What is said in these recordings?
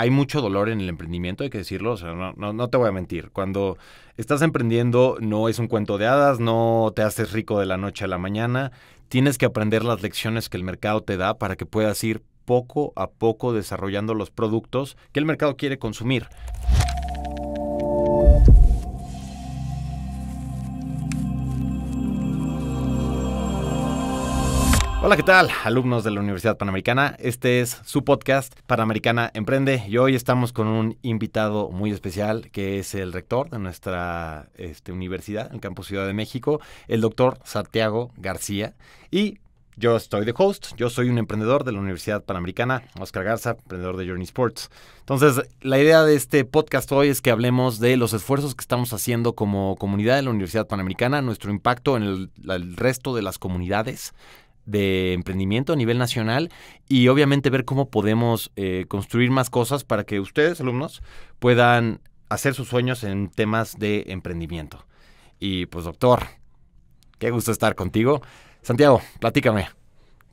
hay mucho dolor en el emprendimiento, hay que decirlo, o sea, no, no, no, te voy a mentir. Cuando estás emprendiendo no es un cuento de hadas, no te haces rico de la noche a la mañana, tienes que aprender las lecciones que el mercado te da para que puedas ir poco a poco desarrollando los productos que el mercado quiere consumir. Hola, ¿qué tal? Alumnos de la Universidad Panamericana, este es su podcast Panamericana Emprende y hoy estamos con un invitado muy especial que es el rector de nuestra este, universidad, en el campus Ciudad de México, el doctor Santiago García y yo estoy de host, yo soy un emprendedor de la Universidad Panamericana, Oscar Garza, emprendedor de Journey Sports. Entonces, la idea de este podcast hoy es que hablemos de los esfuerzos que estamos haciendo como comunidad de la Universidad Panamericana, nuestro impacto en el resto de las comunidades, de emprendimiento a nivel nacional y obviamente ver cómo podemos eh, construir más cosas para que ustedes, alumnos, puedan hacer sus sueños en temas de emprendimiento. Y pues doctor, qué gusto estar contigo. Santiago, platícame.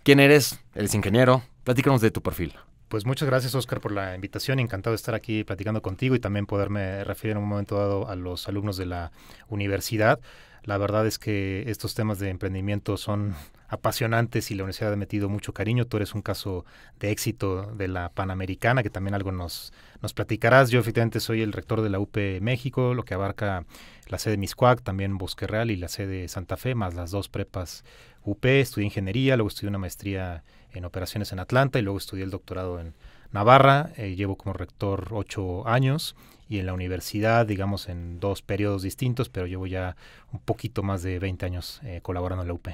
¿Quién eres? ¿Eres ingeniero? Platícanos de tu perfil. Pues muchas gracias, Oscar, por la invitación. Encantado de estar aquí platicando contigo y también poderme referir en un momento dado a los alumnos de la universidad. La verdad es que estos temas de emprendimiento son apasionantes y la universidad ha metido mucho cariño. Tú eres un caso de éxito de la Panamericana, que también algo nos, nos platicarás. Yo efectivamente soy el rector de la UP México, lo que abarca la sede Miscuac, también Bosque Real y la sede Santa Fe, más las dos prepas UP. Estudié ingeniería, luego estudié una maestría en operaciones en Atlanta y luego estudié el doctorado en Navarra. Eh, llevo como rector ocho años y en la universidad, digamos, en dos periodos distintos, pero llevo ya un poquito más de 20 años eh, colaborando en la UP.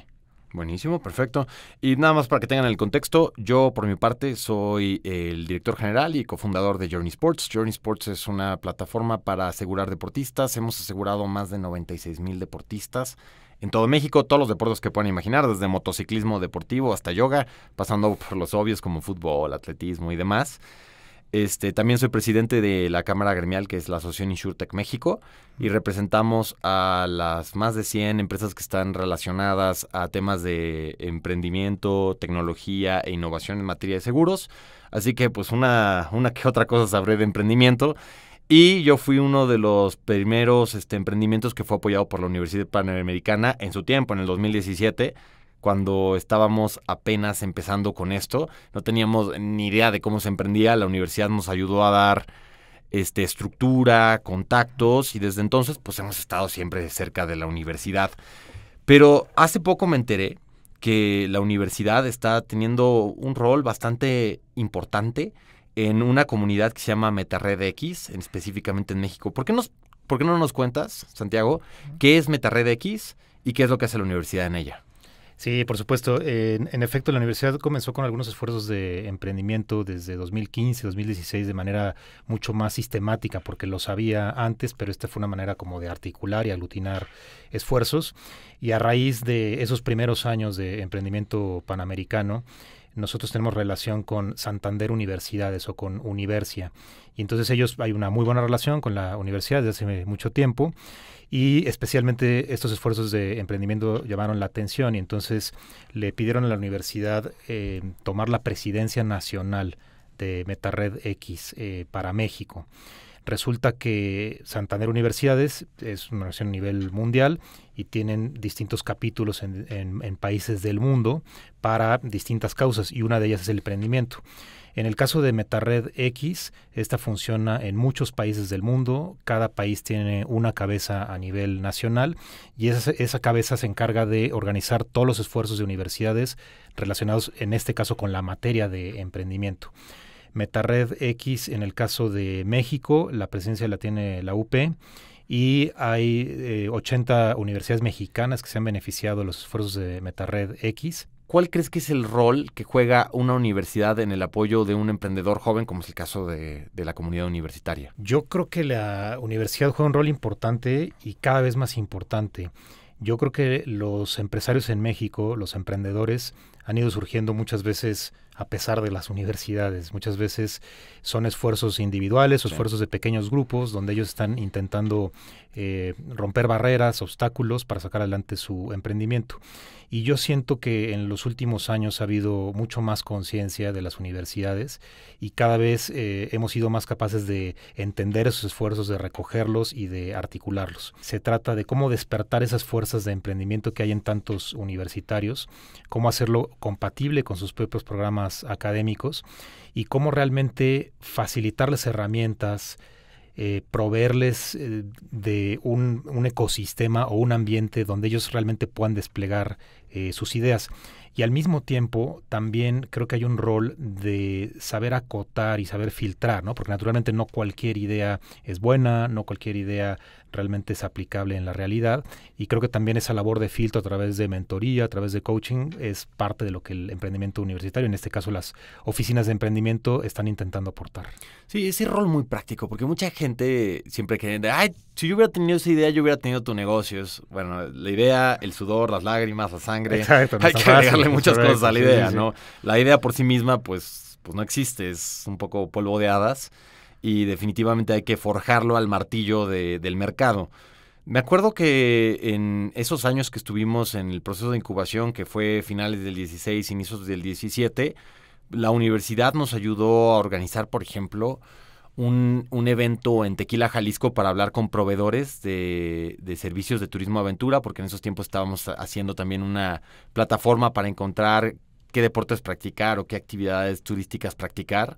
Buenísimo, perfecto. Y nada más para que tengan el contexto, yo por mi parte soy el director general y cofundador de Journey Sports. Journey Sports es una plataforma para asegurar deportistas. Hemos asegurado más de 96 mil deportistas en todo México, todos los deportes que puedan imaginar, desde motociclismo deportivo hasta yoga, pasando por los obvios como fútbol, atletismo y demás. Este, también soy presidente de la Cámara Gremial, que es la Asociación InsurTech México, y representamos a las más de 100 empresas que están relacionadas a temas de emprendimiento, tecnología e innovación en materia de seguros. Así que, pues, una, una que otra cosa sabré de emprendimiento. Y yo fui uno de los primeros este, emprendimientos que fue apoyado por la Universidad Panamericana en su tiempo, en el 2017 cuando estábamos apenas empezando con esto. No teníamos ni idea de cómo se emprendía. La universidad nos ayudó a dar este, estructura, contactos y desde entonces pues hemos estado siempre cerca de la universidad. Pero hace poco me enteré que la universidad está teniendo un rol bastante importante en una comunidad que se llama MetaRed X, específicamente en México. ¿Por qué, ¿Por qué no nos cuentas, Santiago, qué es MetaRed X y qué es lo que hace la universidad en ella? Sí, por supuesto. En, efecto, la universidad comenzó con algunos esfuerzos de emprendimiento desde 2015, 2016 de manera mucho más sistemática, porque lo sabía antes, pero esta fue una manera como de articular y aglutinar esfuerzos. Y a raíz de esos primeros años de emprendimiento panamericano, nosotros tenemos relación con Santander Universidades o con Universia. Y entonces ellos hay una muy buena relación con la universidad desde hace mucho tiempo y especialmente estos esfuerzos de emprendimiento llamaron la atención y entonces le pidieron a la universidad eh, tomar la presidencia nacional de MetaRed X eh, para México. Resulta que Santander Universidades es una universidad a nivel mundial y tienen distintos capítulos en países del mundo para distintas causas y una de ellas es el emprendimiento. En el caso de MetaRed X, esta funciona en muchos países del mundo. Cada país tiene una cabeza a nivel nacional y esa, cabeza se encarga de organizar todos los esfuerzos de universidades relacionados, en este caso, con la materia de emprendimiento. MetaRed X, en el caso de México, la presencia la tiene la UP y hay 80 eh, universidades mexicanas que se han beneficiado de los esfuerzos de MetaRed X. ¿Cuál crees que es el rol que juega una universidad en el apoyo de un emprendedor joven, como es el caso de, la comunidad universitaria? Yo creo que la universidad juega un rol importante y cada vez más importante. Yo creo que los empresarios en México, los emprendedores, han ido surgiendo muchas veces a pesar de las universidades. Muchas veces son esfuerzos individuales o esfuerzos de pequeños grupos donde ellos están intentando eh, romper barreras, obstáculos para sacar adelante su emprendimiento. Y yo siento que en los últimos años ha habido mucho más conciencia de las universidades y cada vez eh, hemos sido más capaces de entender esos esfuerzos, de recogerlos y de articularlos. Se trata de cómo despertar esas fuerzas de emprendimiento que hay en tantos universitarios, cómo hacerlo compatible con sus propios programas académicos y cómo realmente facilitarles herramientas, eh, proveerles eh, de un, ecosistema o un ambiente donde ellos realmente puedan desplegar eh, sus ideas. Y al mismo tiempo, también creo que hay un rol de saber acotar y saber filtrar, ¿no? Porque naturalmente no cualquier idea es buena, no cualquier idea realmente es aplicable en la realidad. Y creo que también esa labor de filtro a través de mentoría, a través de coaching, es parte de lo que el emprendimiento universitario, en este caso las oficinas de emprendimiento, están intentando aportar. Sí, ese rol muy práctico, porque mucha gente siempre cree, ay, si yo hubiera tenido esa idea, yo hubiera tenido tu negocio. bueno, la idea, el sudor, las lágrimas, la sangre. hay que agregarle muchas cosas a la idea, ¿no? La idea por sí misma, pues, pues no existe, es un poco polvo de hadas y definitivamente hay que forjarlo al martillo del mercado. Me acuerdo que en esos años que estuvimos en el proceso de incubación, que fue finales del 16, inicios del 17, la universidad nos ayudó a organizar, por ejemplo, un, evento en Tequila, Jalisco, para hablar con proveedores de, de, servicios de turismo aventura, porque en esos tiempos estábamos haciendo también una plataforma para encontrar qué deportes practicar o qué actividades turísticas practicar.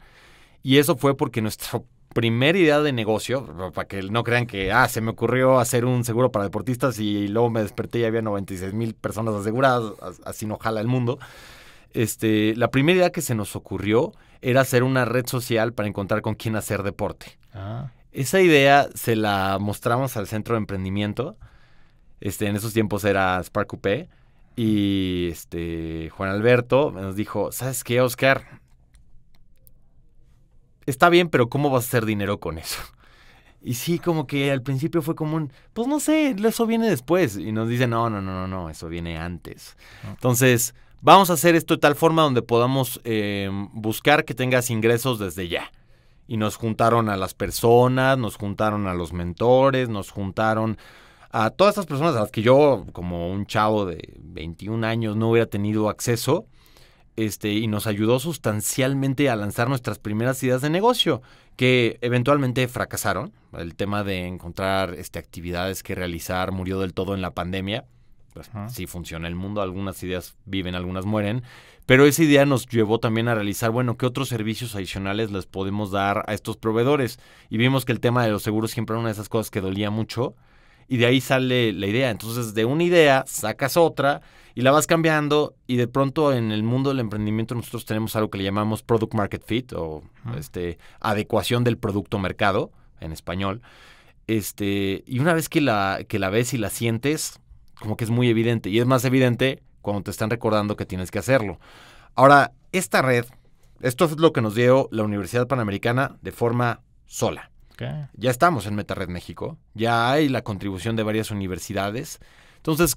Y eso fue porque nuestro primera idea de negocio, para que no crean que, ah, se me ocurrió hacer un seguro para deportistas y luego me desperté y había 96 mil personas aseguradas, así no jala el mundo. Este, la primera idea que se nos ocurrió era hacer una red social para encontrar con quién hacer deporte. Ah. Esa idea se la mostramos al centro de emprendimiento. Este, en esos tiempos era Spark Y este, Juan Alberto nos dijo, ¿sabes qué, Oscar? está bien, pero ¿cómo vas a hacer dinero con eso? Y sí, como que al principio fue como un, pues no sé, eso viene después. Y nos dicen, no, no, no, no, no, eso viene antes. Ah. Entonces, vamos a hacer esto de tal forma donde podamos em, buscar que tengas ingresos desde ya. Y nos juntaron a las personas, nos juntaron a los mentores, nos juntaron a todas estas personas a las que yo, como un chavo de 21 años, no hubiera tenido acceso este, y nos ayudó sustancialmente a lanzar nuestras primeras ideas de negocio, que eventualmente fracasaron. El tema de encontrar este, actividades que realizar murió del todo en la pandemia. Pues, Sí funciona el mundo, algunas ideas viven, algunas mueren, pero esa idea nos llevó también a realizar, bueno, ¿qué otros servicios adicionales les podemos dar a estos proveedores? Y vimos que el tema de los seguros siempre era una de esas cosas que dolía mucho y de ahí sale la idea. Entonces, de una idea sacas otra y la vas cambiando y de pronto en el mundo del emprendimiento nosotros tenemos algo que le llamamos product market fit o este adecuación del producto mercado en español. Este, y una vez que la que la ves y la sientes, como que es muy evidente y es más evidente cuando te están recordando que tienes que hacerlo. Ahora, esta red, esto es lo que nos dio la Universidad Panamericana de forma sola. Ya estamos en MetaRed México, ya hay la contribución de varias universidades. Entonces,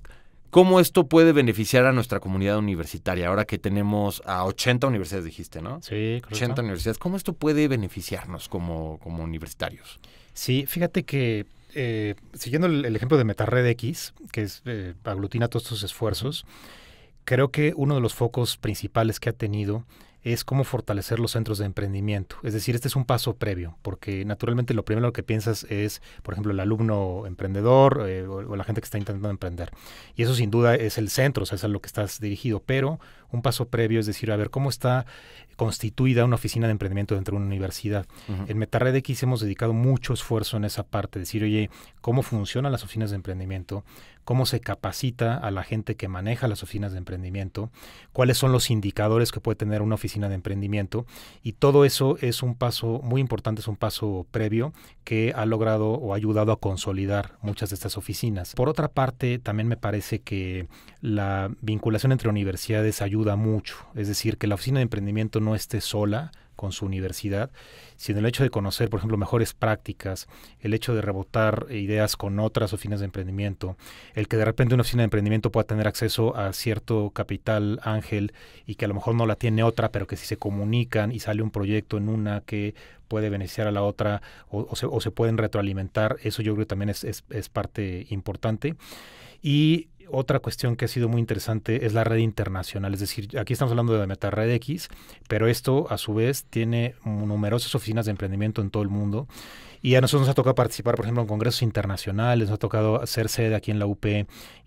¿cómo esto puede beneficiar a nuestra comunidad universitaria? Ahora que tenemos a 80 universidades, dijiste, ¿no? Sí, correcto. 80 universidades. ¿Cómo esto puede beneficiarnos como, universitarios? Sí, fíjate que eh, siguiendo el, ejemplo de MetaRed X, que es, eh, aglutina todos estos esfuerzos, creo que uno de los focos principales que ha tenido es cómo fortalecer los centros de emprendimiento. Es decir, este es un paso previo, porque naturalmente lo primero que piensas es, por ejemplo, el alumno emprendedor eh, o, o, la gente que está intentando emprender. Y eso sin duda es el centro, o sea, es a lo que estás dirigido, pero un paso previo, es decir, a ver cómo está constituida una oficina de emprendimiento dentro de una universidad. en En MetaRedX hemos dedicado mucho esfuerzo en esa parte, decir, oye, cómo funcionan las oficinas de emprendimiento, cómo se capacita a la gente que maneja las oficinas de emprendimiento, cuáles son los indicadores que puede tener una oficina de emprendimiento y todo eso es un paso muy importante, es un paso previo que ha logrado o ha ayudado a consolidar muchas de estas oficinas. Por otra parte, también me parece que la vinculación entre universidades ayuda ayuda mucho. Es decir, que la oficina de emprendimiento no esté sola con su universidad, sino el hecho de conocer, por ejemplo, mejores prácticas, el hecho de rebotar ideas con otras oficinas de emprendimiento, el que de repente una oficina de emprendimiento pueda tener acceso a cierto capital ángel y que a lo mejor no la tiene otra, pero que si se comunican y sale un proyecto en una que puede beneficiar a la otra o, se, pueden retroalimentar, eso yo creo también es, es parte importante. Y otra cuestión que ha sido muy interesante es la red internacional, es decir, aquí estamos hablando de Red X, pero esto a su vez tiene numerosas oficinas de emprendimiento en todo el mundo y a nosotros nos ha tocado participar, por ejemplo, en congresos internacionales, nos ha tocado hacer sede aquí en la UP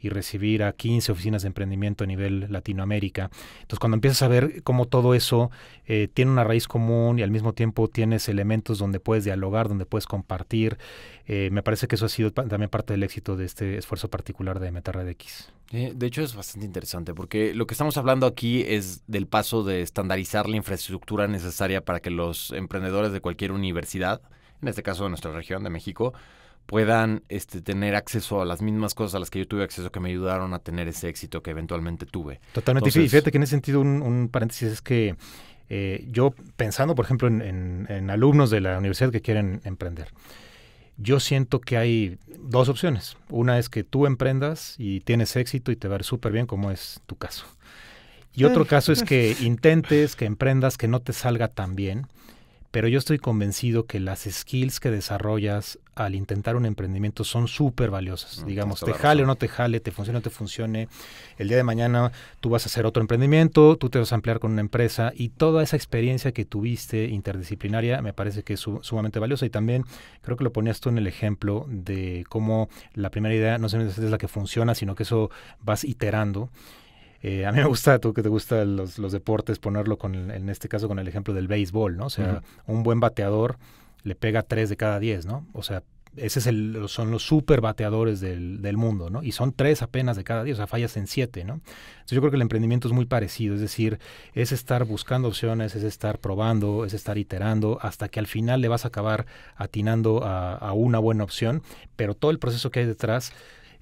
y recibir a 15 oficinas de emprendimiento a nivel Latinoamérica. Entonces, cuando empiezas a ver cómo todo eso eh, tiene una raíz común y al mismo tiempo tienes elementos donde puedes dialogar, donde puedes compartir, eh, me parece que eso ha sido también parte del éxito de este esfuerzo particular de Meta de hecho, es bastante interesante porque lo que estamos hablando aquí es del paso de estandarizar la infraestructura necesaria para que los emprendedores de cualquier universidad en este caso de nuestra región de México, puedan este, tener acceso a las mismas cosas a las que yo tuve acceso que me ayudaron a tener ese éxito que eventualmente tuve. Totalmente. y fíjate que en ese sentido un, paréntesis es que eh, yo pensando, por ejemplo, en, en, alumnos de la universidad que quieren emprender, yo siento que hay dos opciones. Una es que tú emprendas y tienes éxito y te va a súper bien, como es tu caso. Y otro eh. caso es que intentes, que emprendas, que no te salga tan bien pero yo estoy convencido que las skills que desarrollas al intentar un emprendimiento son súper valiosas. Mm, Digamos, te jale o no te jale, te funcione o no te funcione. El día de mañana tú vas a hacer otro emprendimiento, tú te vas a ampliar con una empresa y toda esa experiencia que tuviste interdisciplinaria me parece que es sumamente valiosa. Y también creo que lo ponías tú en el ejemplo de cómo la primera idea no es la que funciona, sino que eso vas iterando. Eh, a mí me gusta, tú que te gustan los, deportes, ponerlo con en este caso con el ejemplo del béisbol, ¿no? O sea, un buen bateador le pega 3 de cada 10, ¿no? O sea, ese es son los super bateadores del, mundo, ¿no? Y son tres apenas de cada diez, o sea, fallas en siete, ¿no? Entonces yo creo que el emprendimiento es muy parecido, es decir, es estar buscando opciones, es estar probando, es estar iterando, hasta que al final le vas a acabar atinando a una buena opción, pero todo el proceso que hay detrás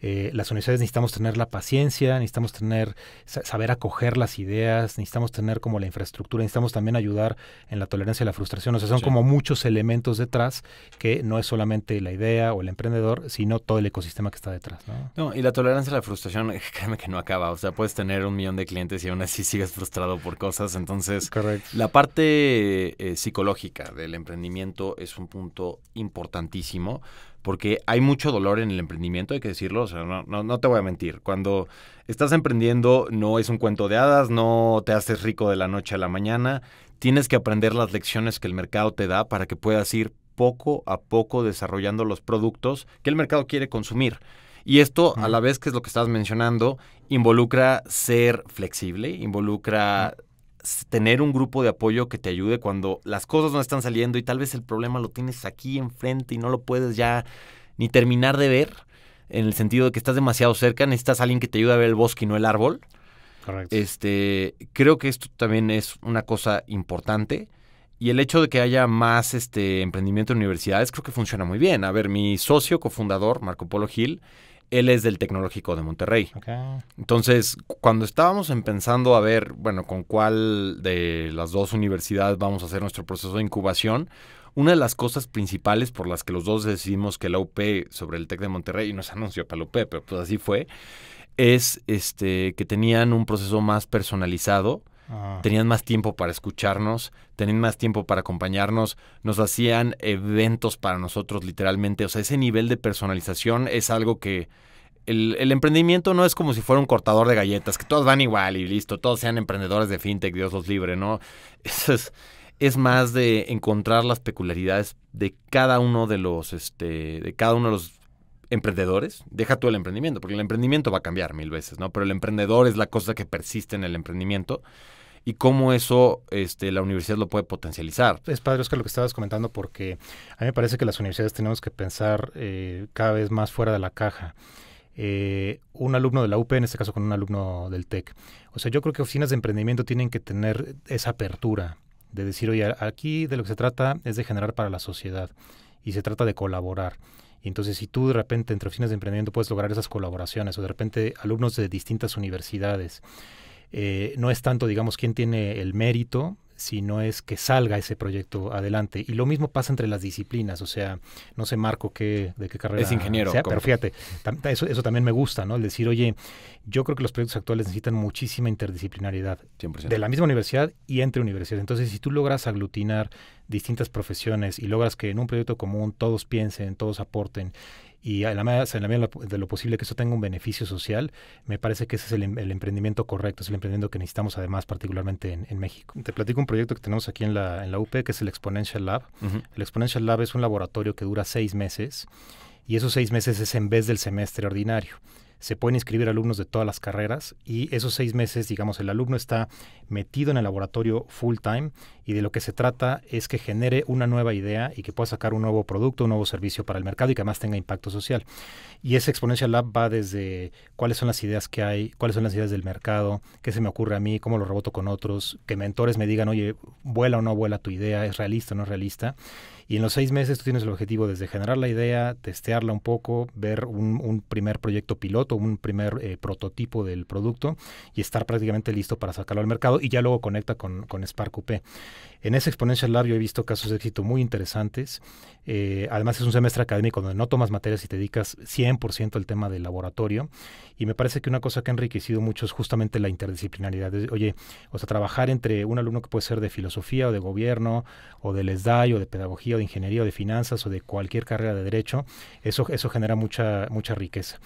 eh, las universidades necesitamos tener la paciencia, necesitamos tener, saber acoger las ideas, necesitamos tener como la infraestructura, necesitamos también ayudar en la tolerancia y la frustración. O sea, son como muchos elementos detrás que no es solamente la idea o el emprendedor, sino todo el ecosistema que está detrás. No, y la tolerancia y la frustración, créeme que no acaba. O sea, puedes tener un millón de clientes y aún así sigues frustrado por cosas. Entonces, la parte eh, psicológica del emprendimiento es un punto importantísimo porque hay mucho dolor en el emprendimiento, hay que decirlo, o sea, no, no, te voy a mentir. Cuando estás emprendiendo no es un cuento de hadas, no te haces rico de la noche a la mañana, tienes que aprender las lecciones que el mercado te da para que puedas ir poco a poco desarrollando los productos que el mercado quiere consumir. Y esto, a la vez que es lo que estás mencionando, involucra ser flexible, involucra tener un grupo de apoyo que te ayude cuando las cosas no están saliendo y tal vez el problema lo tienes aquí enfrente y no lo puedes ya ni terminar de ver, en el sentido de que estás demasiado cerca, necesitas alguien que te ayude a ver el bosque y no el árbol. Correcto. Este, creo que esto también es una cosa importante. Y el hecho de que haya más este emprendimiento en universidades creo que funciona muy bien. A ver, mi socio cofundador, Marco Polo Gil, él es del Tecnológico de Monterrey. Entonces, cuando estábamos pensando a ver, bueno, con cuál de las dos universidades vamos a hacer nuestro proceso de incubación, una de las cosas principales por las que los dos decidimos que la UP sobre el TEC de Monterrey, y no se anunció para la UP, pero pues así fue, es este, que tenían un proceso más personalizado Ah. Tenían más tiempo para escucharnos, tenían más tiempo para acompañarnos, nos hacían eventos para nosotros literalmente. O sea, ese nivel de personalización es algo que, el, emprendimiento no es como si fuera un cortador de galletas, que todos van igual y listo, todos sean emprendedores de fintech, Dios los libre, ¿no? es, más de encontrar las peculiaridades de cada uno de los, este, de cada uno de los emprendedores. Deja tú el emprendimiento, porque el emprendimiento va a cambiar mil veces, ¿no? Pero el emprendedor es la cosa que persiste en el emprendimiento y cómo eso este, la universidad lo puede potencializar. Es padre, Oscar, lo que estabas comentando, porque a mí me parece que las universidades tenemos que pensar eh, cada vez más fuera de la caja. Eh, un alumno de la UP, en este caso con un alumno del TEC. O sea, yo creo que oficinas de emprendimiento tienen que tener esa apertura de decir, oye, aquí de lo que se trata es de generar para la sociedad y se trata de colaborar. Y entonces si tú de repente entre oficinas de emprendimiento puedes lograr esas colaboraciones o de repente alumnos de distintas universidades eh, no es tanto, digamos, quién tiene el mérito, sino es que salga ese proyecto adelante. Y lo mismo pasa entre las disciplinas, o sea, no sé, Marco, qué, de qué carrera es ingeniero, pero fíjate, eso, eso también me gusta, ¿no? El decir, oye, yo creo que los proyectos actuales necesitan muchísima interdisciplinariedad de la misma universidad y entre universidades. Entonces, si tú logras aglutinar distintas profesiones y logras que en un proyecto común todos piensen, todos aporten y en la, medida de lo posible que eso tenga un beneficio social, me parece que ese es el, em-, emprendimiento correcto, es el emprendimiento que necesitamos además particularmente en, México. Te platico un proyecto que tenemos aquí en la, UP, que es el Exponential Lab. El Exponential Lab es un laboratorio que dura seis meses y esos seis meses es en vez del semestre ordinario se pueden inscribir alumnos de todas las carreras y esos seis meses, digamos, el alumno está metido en el laboratorio full time y de lo que se trata es que genere una nueva idea y que pueda sacar un nuevo producto, un nuevo servicio para el mercado y que además tenga impacto social. Y esa Exponential Lab va desde cuáles son las ideas que hay, cuáles son las ideas del mercado, qué se me ocurre a mí, cómo lo reboto con otros, que mentores me digan, oye, vuela o no vuela tu idea, es realista o no es realista. Y en los seis meses tú tienes el objetivo desde generar la idea, testearla un poco, ver un, primer proyecto piloto, un primer eh, prototipo del producto y estar prácticamente listo para sacarlo al mercado y ya luego conecta con, con Spark UP. En ese Exponential Lab yo he visto casos de éxito muy interesantes. Eh, además es un semestre académico donde no tomas materias y te dedicas 100% al tema del laboratorio. Y me parece que una cosa que ha enriquecido mucho es justamente la interdisciplinaridad. Oye, o sea, trabajar entre un alumno que puede ser de filosofía o de gobierno o de SDAI o de pedagogía de ingeniería o de finanzas o de cualquier carrera de derecho, eso, eso genera mucha, mucha riqueza.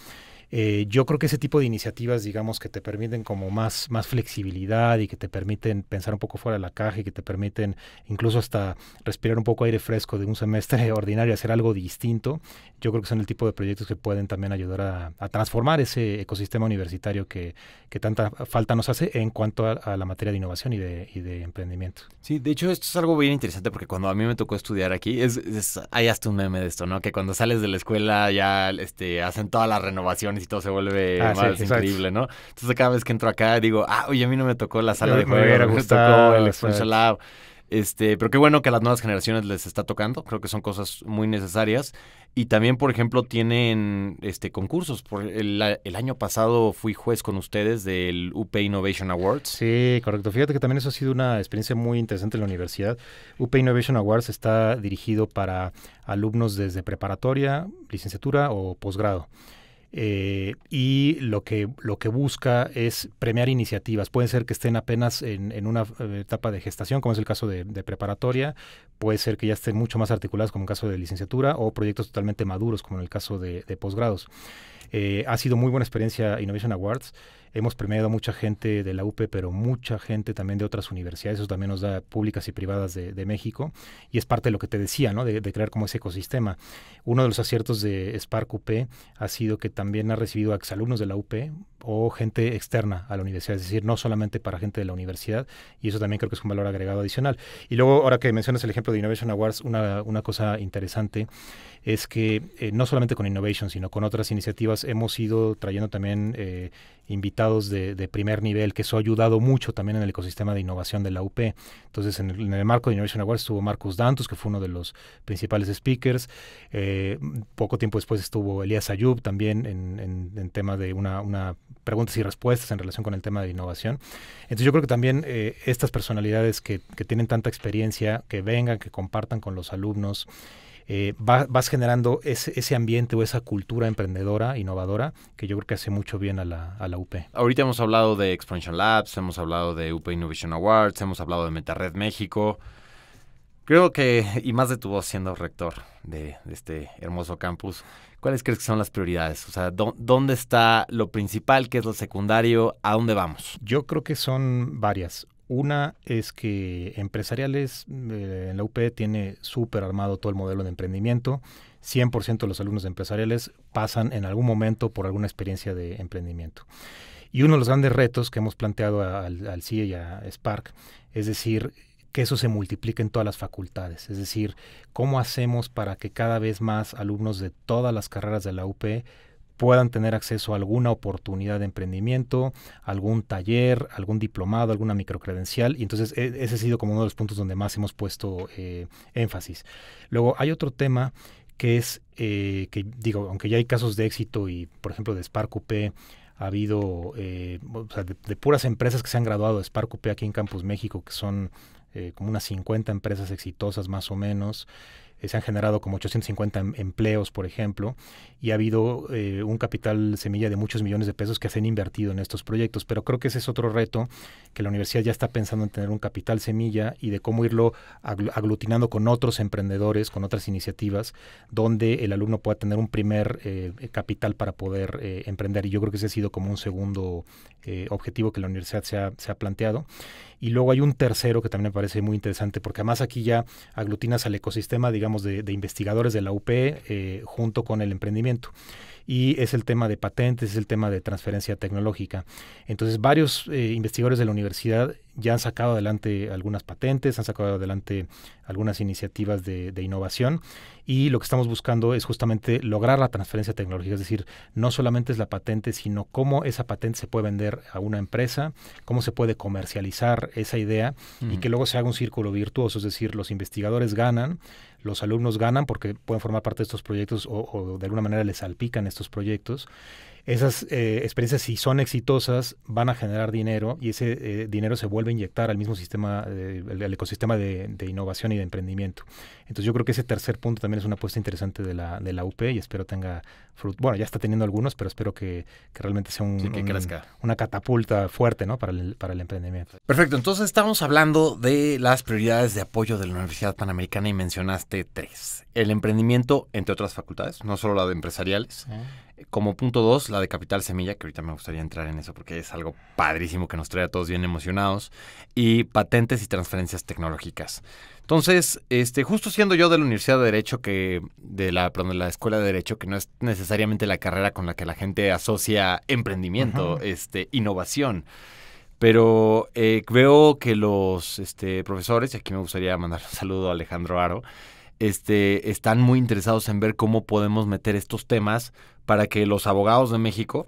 Eh, yo creo que ese tipo de iniciativas, digamos, que te permiten como más, más flexibilidad y que te permiten pensar un poco fuera de la caja y que te permiten incluso hasta respirar un poco aire fresco de un semestre ordinario, hacer algo distinto, yo creo que son el tipo de proyectos que pueden también ayudar a, transformar ese ecosistema universitario que, tanta falta nos hace en cuanto a, la materia de innovación y de, emprendimiento. Sí, de hecho esto es algo bien interesante porque cuando a mí me tocó estudiar aquí, es, hay hasta un meme de esto, ¿no? Que cuando sales de la escuela ya este, hacen toda la renovación y todo se vuelve ah, más increíble, ¿no? Entonces cada vez que entro acá digo, ah, oye, a mí no me tocó la sala de juego, me tocó el Expansion Este, pero qué bueno que a las nuevas generaciones les está tocando, creo que son cosas muy necesarias. Y también, por ejemplo, tienen este concursos. Por el, año pasado fui juez con ustedes del UP Innovation Awards. Sí, correcto. Fíjate que también eso ha sido una experiencia muy interesante en la universidad. UP Innovation Awards está dirigido para alumnos desde preparatoria, licenciatura o posgrado. Eh, y lo que, lo que busca es premiar iniciativas. Pueden ser que estén apenas en, una eh, etapa de gestación, como es el caso de, preparatoria, puede ser que ya estén mucho más articuladas, como en el caso de licenciatura, o proyectos totalmente maduros, como en el caso de, posgrados. Eh, ha sido muy buena experiencia Innovation Awards. Hemos premiado a mucha gente de la UP, pero mucha gente también de otras universidades, eso también nos da públicas y privadas de, México, y es parte de lo que te decía, ¿no? De, crear como ese ecosistema. Uno de los aciertos de Spark UP ha sido que también ha recibido exalumnos de la UP o gente externa a la universidad, es decir, no solamente para gente de la universidad, y eso también creo que es un valor agregado adicional. Y luego, ahora que mencionas el ejemplo de Innovation Awards, una, cosa interesante es que eh, no solamente con Innovation, sino con otras iniciativas hemos ido trayendo también eh, invitados de, primer nivel, que eso ha ayudado mucho también en el ecosistema de innovación de la UP. Entonces, en el, marco de Innovation Awards estuvo Marcos Dantus, que fue uno de los principales speakers. Eh, poco tiempo después estuvo Elías Ayub también en, en, tema de una, preguntas y respuestas en relación con el tema de innovación. Entonces, yo creo que también eh, estas personalidades que, que tienen tanta experiencia, que vengan, que compartan con los alumnos, eh, vas generando ese, ambiente o esa cultura emprendedora, innovadora, que yo creo que hace mucho bien a la, UP. Ahorita hemos hablado de Expansion Labs, hemos hablado de UP Innovation Awards, hemos hablado de MetaRed México. Creo que, y más de tu voz siendo rector de, este hermoso campus, ¿cuáles crees que son las prioridades? O sea, ¿dónde está lo principal, qué es lo secundario, a dónde vamos? Yo creo que son varias. Una es que empresariales, en eh, la UP tiene súper armado todo el modelo de emprendimiento. 100% de los alumnos de empresariales pasan en algún momento por alguna experiencia de emprendimiento. Y uno de los grandes retos que hemos planteado al, CIE y a Spark es decir, que eso se multiplique en todas las facultades. Es decir, cómo hacemos para que cada vez más alumnos de todas las carreras de la UP puedan tener acceso a alguna oportunidad de emprendimiento, algún taller, algún diplomado, alguna microcredencial. Y entonces e, ese ha sido como uno de los puntos donde más hemos puesto eh, énfasis. Luego hay otro tema que es, eh, que digo, aunque ya hay casos de éxito y por ejemplo de SparkUP, ha habido eh, o sea, de, puras empresas que se han graduado de SparkUP aquí en Campus México, que son como unas 50 empresas exitosas más o menos. Eh, se han generado como 850 em, empleos, por ejemplo, y ha habido eh, un capital semilla de muchos millones de pesos que se han invertido en estos proyectos. Pero creo que ese es otro reto, que la universidad ya está pensando en tener un capital semilla y de cómo irlo aglutinando con otros emprendedores, con otras iniciativas, donde el alumno pueda tener un primer eh, capital para poder emprender. Y yo creo que ese ha sido como un segundo objetivo que la universidad se ha, se ha planteado. Y luego hay un tercero que también me parece muy interesante, porque además aquí ya aglutinas al ecosistema, digamos, de, investigadores de la UP eh, junto con el emprendimiento y es el tema de patentes, es el tema de transferencia tecnológica. Entonces, varios eh, investigadores de la universidad ya han sacado adelante algunas patentes, han sacado adelante algunas iniciativas de, innovación y lo que estamos buscando es justamente lograr la transferencia tecnológica, es decir, no solamente es la patente, sino cómo esa patente se puede vender a una empresa, cómo se puede comercializar esa idea y que luego se haga un círculo virtuoso, es decir, los investigadores ganan, los alumnos ganan porque pueden formar parte de estos proyectos o, de alguna manera les salpican estos proyectos esas eh, experiencias, si son exitosas, van a generar dinero y ese eh, dinero se vuelve a inyectar al mismo sistema, al ecosistema de, innovación y de emprendimiento. Entonces yo creo que ese tercer punto también es una apuesta interesante de la, UP y espero tenga fruto. Bueno, ya está teniendo algunos, pero espero que, realmente sea una catapulta fuerte ¿no? para, el, emprendimiento. Perfecto, entonces estamos hablando de las prioridades de apoyo de la Universidad Panamericana y mencionaste tres. El emprendimiento, entre otras facultades, no solo la de empresariales. Como punto dos, la de Capital Semilla, que ahorita me gustaría entrar en eso porque es algo padrísimo que nos trae a todos bien emocionados. Y patentes y transferencias tecnológicas. Entonces, este, justo siendo yo de la Universidad de Derecho, que, de la, perdón, la Escuela de Derecho, que no es necesariamente la carrera con la que la gente asocia emprendimiento, este, innovación. Pero eh, veo que los este, profesores, y aquí me gustaría mandar un saludo a Alejandro Aro, este, están muy interesados en ver cómo podemos meter estos temas para que los abogados de México,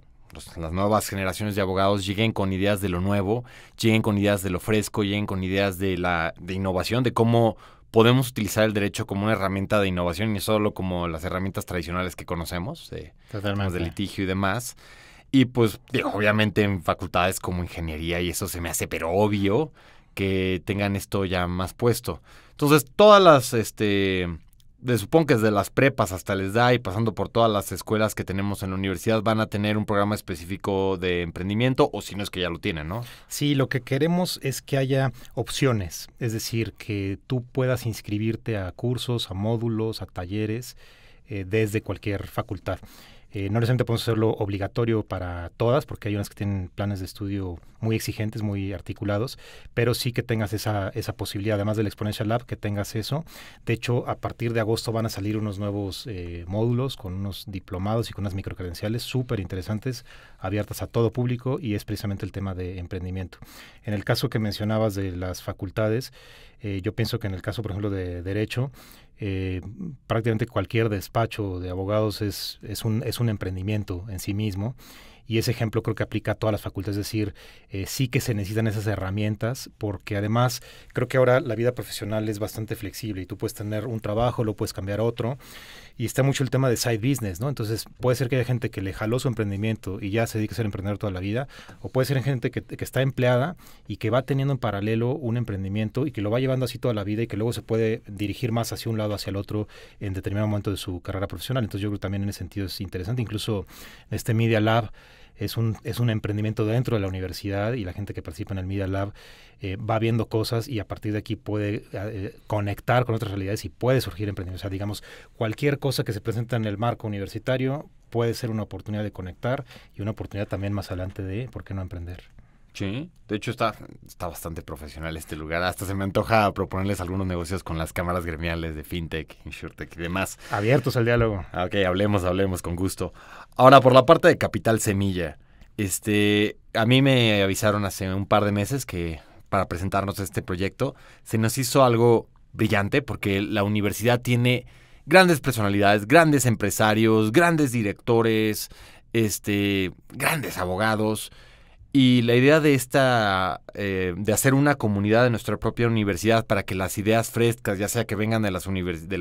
las nuevas generaciones de abogados lleguen con ideas de lo nuevo, lleguen con ideas de lo fresco, lleguen con ideas de la de innovación, de cómo podemos utilizar el derecho como una herramienta de innovación y no solo como las herramientas tradicionales que conocemos, eh, de, de litigio y demás. Y pues, obviamente en facultades como ingeniería y eso se me hace pero obvio que tengan esto ya más puesto. Entonces, todas las, este, de, supongo que desde las prepas hasta les da y pasando por todas las escuelas que tenemos en la universidad van a tener un programa específico de emprendimiento o si no es que ya lo tienen, ¿no? Sí, lo que queremos es que haya opciones, es decir, que tú puedas inscribirte a cursos, a módulos, a talleres eh, desde cualquier facultad. Eh, no necesariamente podemos hacerlo obligatorio para todas, porque hay unas que tienen planes de estudio muy exigentes, muy articulados, pero sí que tengas esa, posibilidad, además del Exponential Lab, que tengas eso. De hecho, a partir de agosto van a salir unos nuevos eh, módulos con unos diplomados y con unas microcredenciales súper interesantes, abiertas a todo público y es precisamente el tema de emprendimiento. En el caso que mencionabas de las facultades, eh, yo pienso que en el caso, por ejemplo, de Derecho, prácticamente cualquier despacho de abogados es un emprendimiento en sí mismo y ese ejemplo creo que aplica a todas las facultades, es decir, eh, sí que se necesitan esas herramientas, porque además creo que ahora la vida profesional es bastante flexible y tú puedes tener un trabajo, lo puedes cambiar a otro. Y está mucho el tema de side business, ¿no? Entonces puede ser que haya gente que le jaló su emprendimiento y ya se dedica a ser emprendedor toda la vida, o puede ser gente que, está empleada y que va teniendo en paralelo un emprendimiento y que lo va llevando así toda la vida y que luego se puede dirigir más hacia un lado, hacia el otro en determinado momento de su carrera profesional. Entonces yo creo que también en ese sentido es interesante. Incluso este Media Lab es un, es un emprendimiento dentro de la universidad y la gente que participa en el Media Lab eh, va viendo cosas y a partir de aquí puede eh, eh, conectar con otras realidades y puede surgir emprendimiento. O sea, digamos, cualquier cosa que se presenta en el marco universitario puede ser una oportunidad de conectar y una oportunidad también más adelante de, ¿por qué no emprender? Sí, de hecho está, está bastante profesional este lugar. Hasta se me antoja proponerles algunos negocios con las cámaras gremiales de FinTech, InsurTech y demás. Abiertos al diálogo. Ah, ok, hablemos, hablemos con gusto. Ahora, por la parte de Capital Semilla, este, a mí me avisaron hace un par de meses que para presentarnos este proyecto se nos hizo algo brillante porque la universidad tiene grandes personalidades, grandes empresarios, grandes directores, este, grandes abogados y la idea de esta, eh, de hacer una comunidad de nuestra propia universidad para que las ideas frescas, ya sea que vengan de, las de,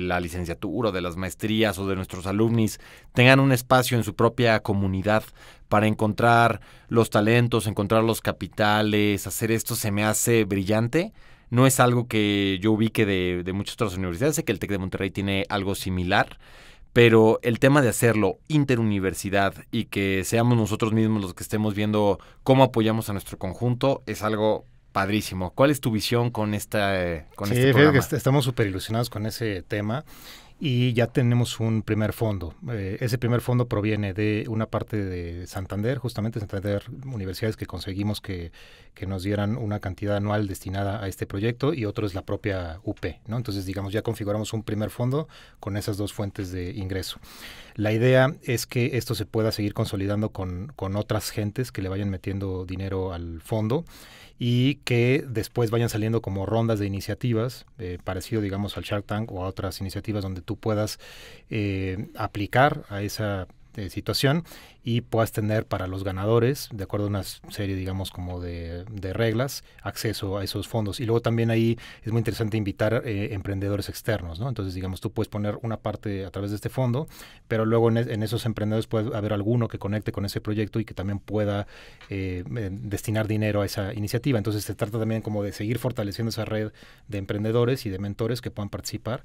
la, licenciatura, de las maestrías o de nuestros alumnos, tengan un espacio en su propia comunidad para encontrar los talentos, encontrar los capitales, hacer esto se me hace brillante. No es algo que yo ubique de, de muchas otras universidades, sé que el TEC de Monterrey tiene algo similar pero el tema de hacerlo interuniversidad y que seamos nosotros mismos los que estemos viendo cómo apoyamos a nuestro conjunto es algo padrísimo. ¿Cuál es tu visión con esta eh, con sí, este programa? Que estamos súper ilusionados con ese tema y ya tenemos un primer fondo. Eh, ese primer fondo proviene de una parte de Santander, justamente Santander Universidades que conseguimos que, nos dieran una cantidad anual destinada a este proyecto y otro es la propia UP. ¿no? Entonces, digamos, ya configuramos un primer fondo con esas dos fuentes de ingreso. La idea es que esto se pueda seguir consolidando con, con otras gentes que le vayan metiendo dinero al fondo y que después vayan saliendo como rondas de iniciativas, eh, parecido digamos al Shark Tank o a otras iniciativas donde tú puedas eh, aplicar a esa eh, situación y puedas tener para los ganadores, de acuerdo a una serie, digamos, como de, reglas, acceso a esos fondos. Y luego también ahí es muy interesante invitar eh, emprendedores externos, ¿no? Entonces, digamos, tú puedes poner una parte a través de este fondo, pero luego en, esos emprendedores puede haber alguno que conecte con ese proyecto y que también pueda eh, destinar dinero a esa iniciativa. Entonces, se trata también como de seguir fortaleciendo esa red de emprendedores y de mentores que puedan participar.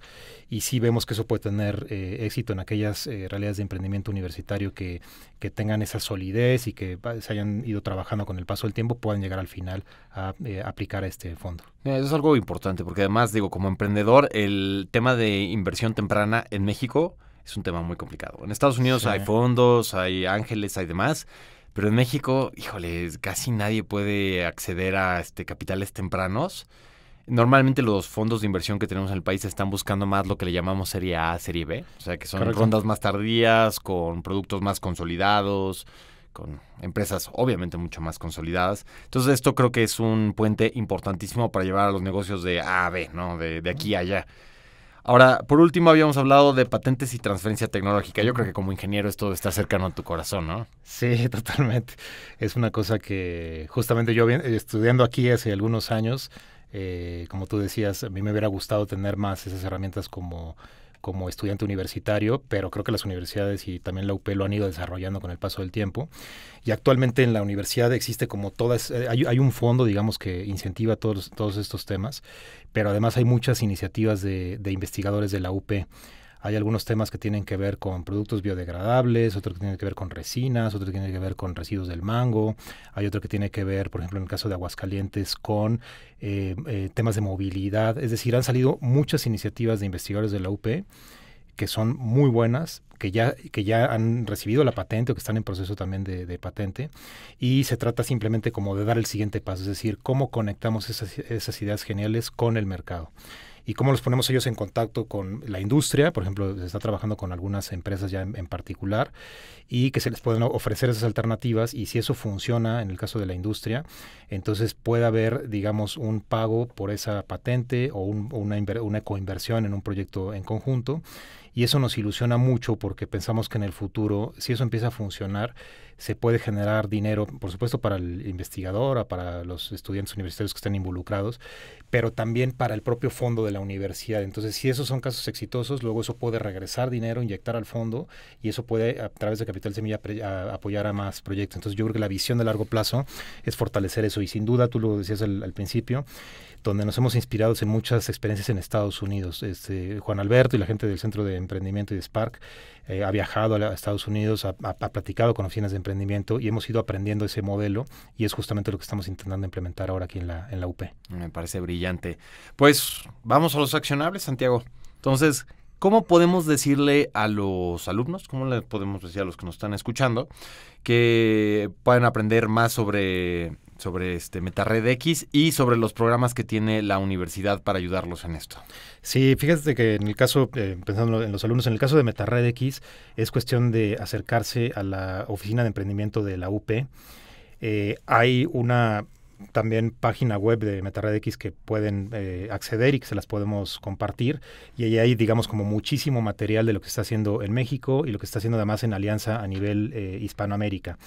Y sí vemos que eso puede tener eh, éxito en aquellas realidades de emprendimiento universitario que, que tengan esa solidez y que se hayan ido trabajando con el paso del tiempo puedan llegar al final a eh, aplicar este fondo. Eso es algo importante porque además digo, como emprendedor, el tema de inversión temprana en México es un tema muy complicado. En Estados Unidos hay fondos, hay ángeles, hay demás. Pero en México, híjole, casi nadie puede acceder a este, capitales tempranos. Normalmente los fondos de inversión que tenemos en el país están buscando más lo que le llamamos serie A, serie B, o sea que son rondas más tardías, con productos más consolidados, con empresas obviamente mucho más consolidadas. Entonces esto creo que es un puente importantísimo para llevar a los negocios de A a B, ¿no? De, de aquí a allá. Ahora, por último, habíamos hablado de patentes y transferencia tecnológica. Yo creo que como ingeniero esto está cercano a tu corazón, ¿no? Sí, totalmente. Es una cosa que justamente yo estudiando aquí hace algunos años, eh, como tú decías, a mí me hubiera gustado tener más esas herramientas como, como estudiante universitario, pero creo que las universidades y también la UP lo han ido desarrollando con el paso del tiempo. Y actualmente en la universidad existe como todas, eh, hay, un fondo, digamos, que incentiva todos, todos estos temas, pero además hay muchas iniciativas de, de investigadores de la UP hay algunos temas que tienen que ver con productos biodegradables, otros que tienen que ver con resinas, otros que tienen que ver con residuos del mango, hay otro que tiene que ver, por ejemplo, en el caso de Aguascalientes, con eh, eh, temas de movilidad. Es decir, han salido muchas iniciativas de investigadores de la UP que son muy buenas, que ya, que ya han recibido la patente o que están en proceso también de, patente. Y se trata simplemente como de dar el siguiente paso, es decir, cómo conectamos esas ideas geniales con el mercado y cómo los ponemos ellos en contacto con la industria, por ejemplo, se está trabajando con algunas empresas ya en, particular, y que se les pueden ofrecer esas alternativas y si eso funciona en el caso de la industria, entonces puede haber, digamos, un pago por esa patente o, una, una coinversión en un proyecto en conjunto y eso nos ilusiona mucho porque pensamos que en el futuro, si eso empieza a funcionar, se puede generar dinero, por supuesto, para el investigador, para los estudiantes universitarios que estén involucrados, pero también para el propio fondo de la universidad. Entonces, si esos son casos exitosos, luego eso puede regresar dinero, inyectar al fondo y eso puede, a través de Capital Semilla, apoyar a más proyectos. Entonces, yo creo que la visión de largo plazo es fortalecer eso y sin duda, tú lo decías al principio, donde nos hemos inspirado en muchas experiencias en Estados Unidos. Este, Juan Alberto y la gente del Centro de Emprendimiento y de Spark eh, ha viajado a, Estados Unidos, ha, platicado con oficinas de emprendimiento y hemos ido aprendiendo ese modelo y es justamente lo que estamos intentando implementar ahora aquí en la, en la UP. Me parece brillante. Pues vamos a los accionables, Santiago. Entonces, ¿Cómo podemos decirle a los alumnos, cómo le podemos decir a los que nos están escuchando, que puedan aprender más sobre sobre este MetaRed X y sobre los programas que tiene la universidad para ayudarlos en esto. Sí, fíjate que en el caso, eh, pensando en los alumnos, en el caso de MetaRed X es cuestión de acercarse a la oficina de emprendimiento de la UP. Eh, hay una también página web de MetaRedX que pueden eh, acceder y que se las podemos compartir. Y ahí hay, digamos, como muchísimo material de lo que está haciendo en México y lo que está haciendo además en Alianza a nivel eh, Hispanoamérica.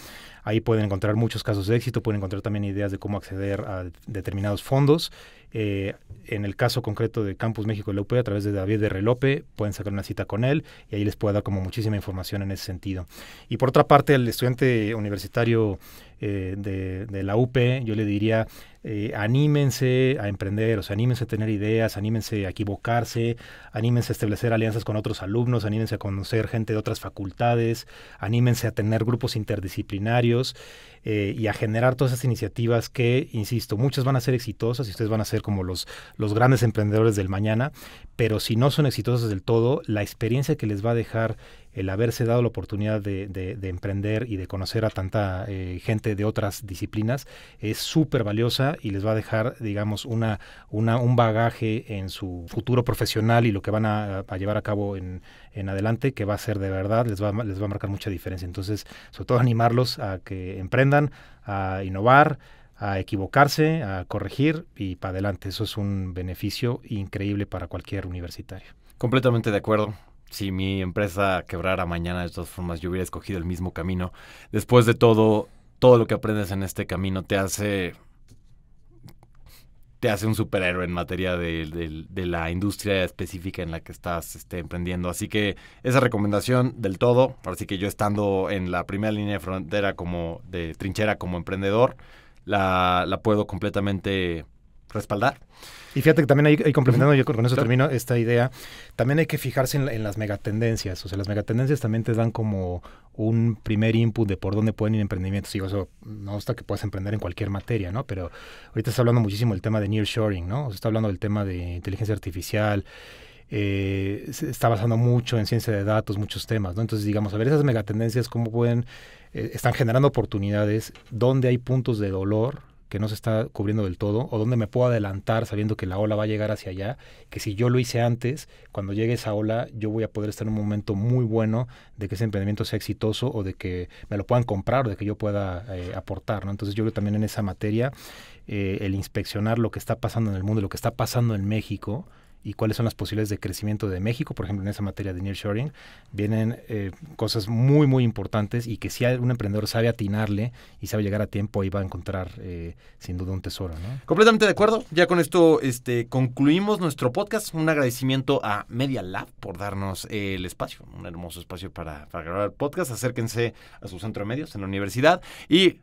Ahí pueden encontrar muchos casos de éxito, pueden encontrar también ideas de cómo acceder a determinados fondos eh, en el caso concreto de Campus México de la UP, a través de David de Relope, pueden sacar una cita con él y ahí les puedo dar como muchísima información en ese sentido. Y por otra parte, al estudiante universitario eh, de, de la UPE, yo le diría, eh, anímense a emprender, o sea, anímense a tener ideas, anímense a equivocarse, anímense a establecer alianzas con otros alumnos, anímense a conocer gente de otras facultades, anímense a tener grupos interdisciplinarios eh, y a generar todas esas iniciativas que, insisto, muchas van a ser exitosas y ustedes van a ser como los, los grandes emprendedores del mañana, pero si no son exitosos del todo, la experiencia que les va a dejar el haberse dado la oportunidad de, emprender y de conocer a tanta eh, gente de otras disciplinas es súper valiosa y les va a dejar, digamos, una, un bagaje en su futuro profesional y lo que van a, llevar a cabo en, adelante que va a ser de verdad, les va, les va a marcar mucha diferencia. Entonces, sobre todo animarlos a que emprendan, a innovar, a equivocarse, a corregir y para adelante. Eso es un beneficio increíble para cualquier universitario. Completamente de acuerdo. Si mi empresa quebrara mañana, de todas formas, yo hubiera escogido el mismo camino. Después de todo, todo lo que aprendes en este camino te hace te hace un superhéroe en materia de, la industria específica en la que estás este, emprendiendo. Así que esa recomendación del todo, así que yo estando en la primera línea de frontera como de trinchera como emprendedor, la, puedo completamente respaldar. Y fíjate que también hay, complementando, yo con eso termino esta idea, también hay que fijarse en, en, las megatendencias, o sea, las megatendencias también te dan como un primer input de por dónde pueden ir emprendimientos, y no está que puedas emprender en cualquier materia, ¿no? Pero ahorita está hablando muchísimo el tema de nearshoring, ¿no? se está hablando del tema de inteligencia artificial, eh, está basando mucho en ciencia de datos, muchos temas, ¿no? Entonces, digamos, a ver esas megatendencias, cómo pueden eh, están generando oportunidades, donde hay puntos de dolor que no se está cubriendo del todo, o donde me puedo adelantar sabiendo que la ola va a llegar hacia allá, que si yo lo hice antes, cuando llegue esa ola, yo voy a poder estar en un momento muy bueno de que ese emprendimiento sea exitoso o de que me lo puedan comprar o de que yo pueda eh, aportar. ¿no? Entonces yo creo también en esa materia, eh, el inspeccionar lo que está pasando en el mundo y lo que está pasando en México, y cuáles son las posibilidades de crecimiento de México, por ejemplo, en esa materia de nearshoring, vienen eh, cosas muy, muy importantes y que si un emprendedor sabe atinarle y sabe llegar a tiempo, ahí va a encontrar eh, sin duda un tesoro. Completamente de acuerdo. Ya con esto este, concluimos nuestro podcast. Un agradecimiento a Media Lab por darnos eh, el espacio, un hermoso espacio para, para grabar podcast. Acérquense a su centro de medios en la universidad y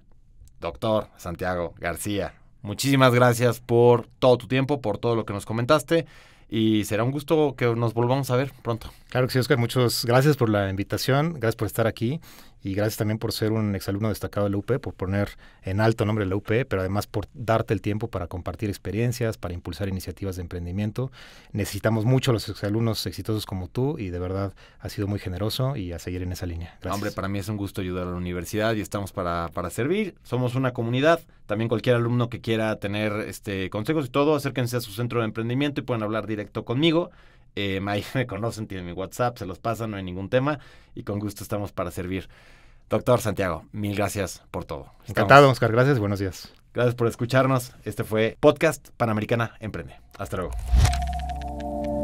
doctor Santiago García. Muchísimas gracias por todo tu tiempo, por todo lo que nos comentaste y será un gusto que nos volvamos a ver pronto. Claro que sí, Oscar, muchas gracias por la invitación, gracias por estar aquí y gracias también por ser un exalumno destacado de la UP, por poner en alto nombre de la UP, pero además por darte el tiempo para compartir experiencias, para impulsar iniciativas de emprendimiento. Necesitamos mucho a los exalumnos exitosos como tú y de verdad ha sido muy generoso y a seguir en esa línea. Gracias. Hombre, para mí es un gusto ayudar a la universidad y estamos para, para servir. Somos una comunidad. También cualquier alumno que quiera tener este consejos y todo, acérquense a su centro de emprendimiento y puedan hablar directo conmigo. Eh, me conocen, tienen mi WhatsApp, se los pasan, no hay ningún tema y con gusto estamos para servir. Doctor Santiago, mil gracias por todo. Encantado, Oscar. Gracias, buenos días. Gracias por escucharnos. Este fue Podcast Panamericana Emprende. Hasta luego.